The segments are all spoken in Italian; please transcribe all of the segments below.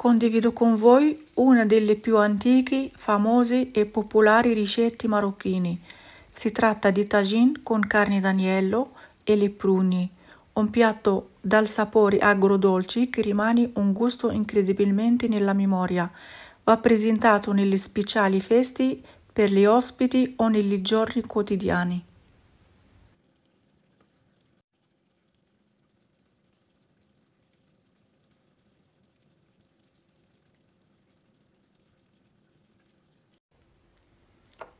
condivido con voi una delle più antiche, famose e popolari ricette marocchine. Si tratta di tagine con carne d'agnello e le prune, un piatto dal sapore agrodolce che rimane un gusto incredibilmente nella memoria. Va presentato nelle speciali feste per gli ospiti o negli giorni quotidiani.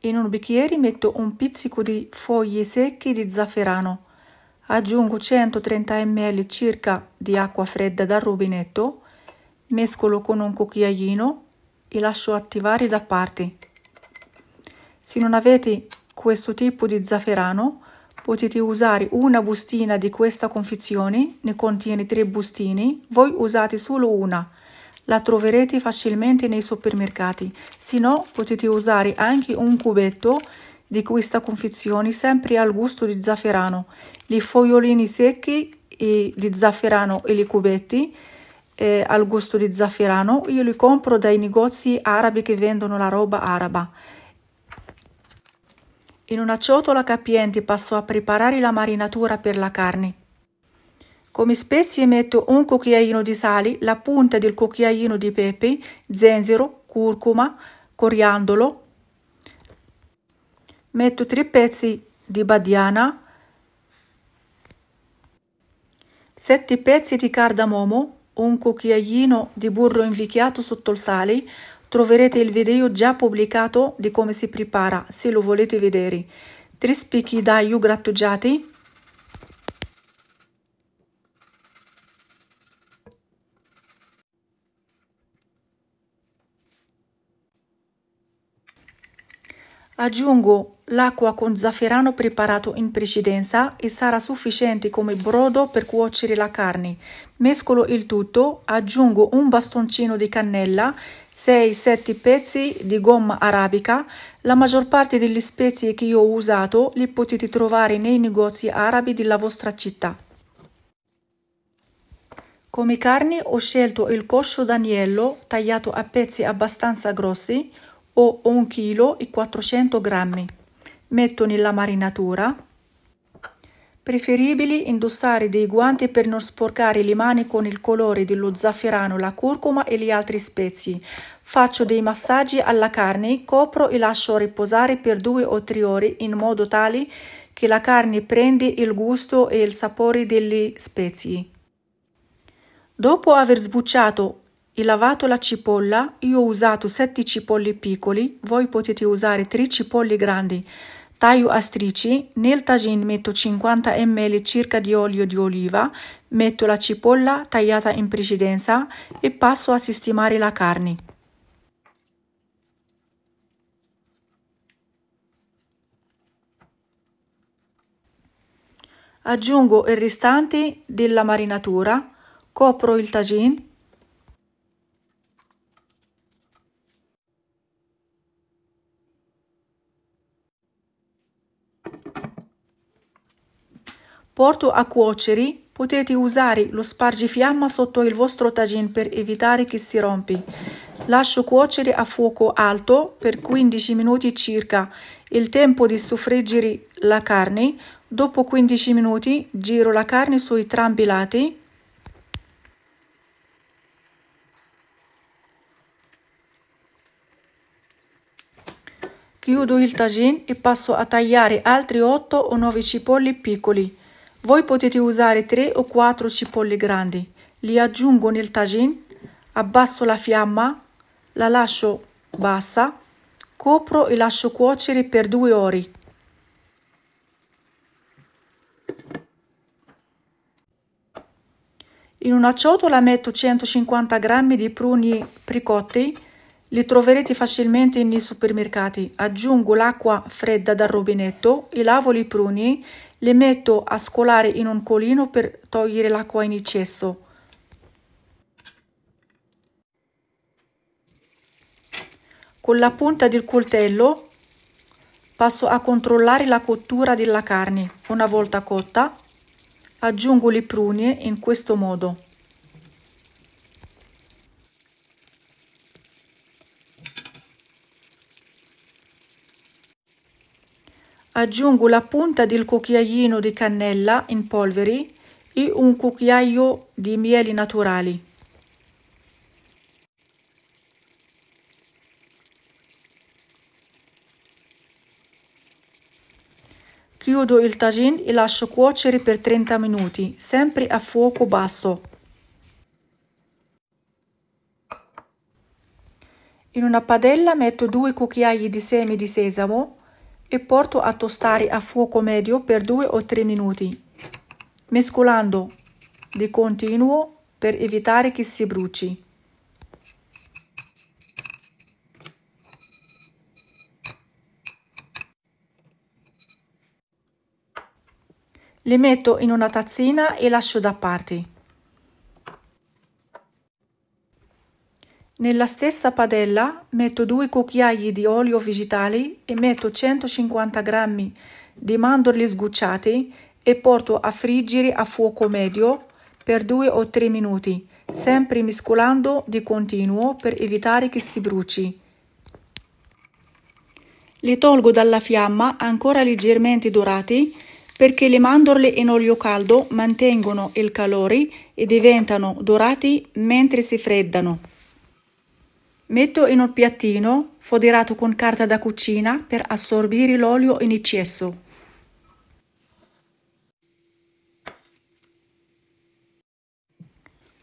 In un bicchiere metto un pizzico di foglie secche di zafferano. Aggiungo 130 ml circa di acqua fredda dal rubinetto, mescolo con un cucchiaino e lascio attivare da parte. Se non avete questo tipo di zafferano, potete usare una bustina di questa confezione, ne contiene tre bustini, voi usate solo una la troverete facilmente nei supermercati, se no potete usare anche un cubetto di questa confezione sempre al gusto di zafferano. I fogliolini secchi e di zafferano e i cubetti eh, al gusto di zafferano io li compro dai negozi arabi che vendono la roba araba. In una ciotola capiente passo a preparare la marinatura per la carne. Come spezie metto un cucchiaino di sali, la punta del cucchiaino di pepe, zenzero, curcuma, coriandolo. Metto tre pezzi di badiana, sette pezzi di cardamomo, un cucchiaino di burro invecchiato sotto il sale. Troverete il video già pubblicato di come si prepara, se lo volete vedere. Tre spicchi d'aglio grattugiati, Aggiungo l'acqua con zafferano preparato in precedenza e sarà sufficiente come brodo per cuocere la carne. Mescolo il tutto, aggiungo un bastoncino di cannella, 6-7 pezzi di gomma arabica. La maggior parte delle spezie che io ho usato li potete trovare nei negozi arabi della vostra città. Come carne ho scelto il coscio d'agnello tagliato a pezzi abbastanza grossi, o 1 kg e 400 grammi. Metto nella marinatura. Preferibili indossare dei guanti per non sporcare le mani con il colore dello zafferano, la curcuma e gli altri spezi. Faccio dei massaggi alla carne, copro e lascio riposare per due o tre ore in modo tale che la carne prenda il gusto e il sapore delle spezie. Dopo aver sbucciato e lavato la cipolla, io ho usato 7 cipolli piccoli, voi potete usare 3 cipolli grandi. Taglio a strisce, nel tagine metto 50 ml circa di olio di oliva, metto la cipolla tagliata in precedenza e passo a sistemare la carne. Aggiungo il restante della marinatura, copro il tagine Porto a cuocere, potete usare lo spargifiamma sotto il vostro tagine per evitare che si rompi. Lascio cuocere a fuoco alto per 15 minuti circa, il tempo di soffriggere la carne. Dopo 15 minuti giro la carne su entrambi i lati Chiudo il tagine e passo a tagliare altri 8 o 9 cipolli piccoli. Voi potete usare 3 o 4 cipolle grandi, li aggiungo nel tagine, abbasso la fiamma, la lascio bassa, copro e lascio cuocere per 2 ore. In una ciotola metto 150 g di pruni precotti, li troverete facilmente nei supermercati. Aggiungo l'acqua fredda dal rubinetto e lavo i pruni le metto a scolare in un colino per togliere l'acqua in eccesso. Con la punta del coltello passo a controllare la cottura della carne. Una volta cotta aggiungo le prune in questo modo. Aggiungo la punta del cucchiaino di cannella in polvere e un cucchiaio di mieli naturali. Chiudo il tagine e lascio cuocere per 30 minuti, sempre a fuoco basso. In una padella metto due cucchiai di semi di sesamo e porto a tostare a fuoco medio per 2 o 3 minuti, mescolando di continuo per evitare che si bruci. Li metto in una tazzina e lascio da parte. Nella stessa padella metto due cucchiai di olio vegetale e metto 150 g di mandorli sgucciati e porto a friggere a fuoco medio per 2 o 3 minuti, sempre miscolando di continuo per evitare che si bruci. Li tolgo dalla fiamma ancora leggermente dorati perché le mandorle in olio caldo mantengono il calore e diventano dorati mentre si freddano. Metto in un piattino foderato con carta da cucina per assorbire l'olio in eccesso.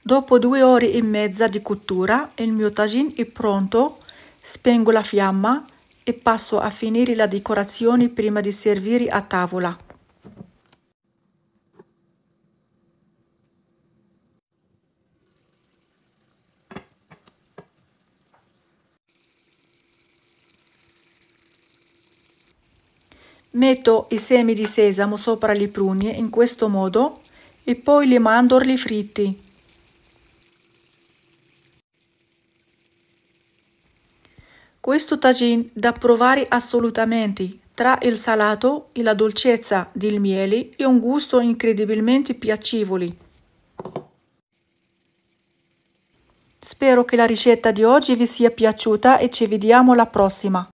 Dopo due ore e mezza di cottura il mio tagine è pronto, spengo la fiamma e passo a finire la decorazione prima di servire a tavola. Metto i semi di sesamo sopra le prugne in questo modo e poi le mandorle fritti. Questo tagine da provare assolutamente tra il salato e la dolcezza del miele e un gusto incredibilmente piacevole. Spero che la ricetta di oggi vi sia piaciuta e ci vediamo alla prossima.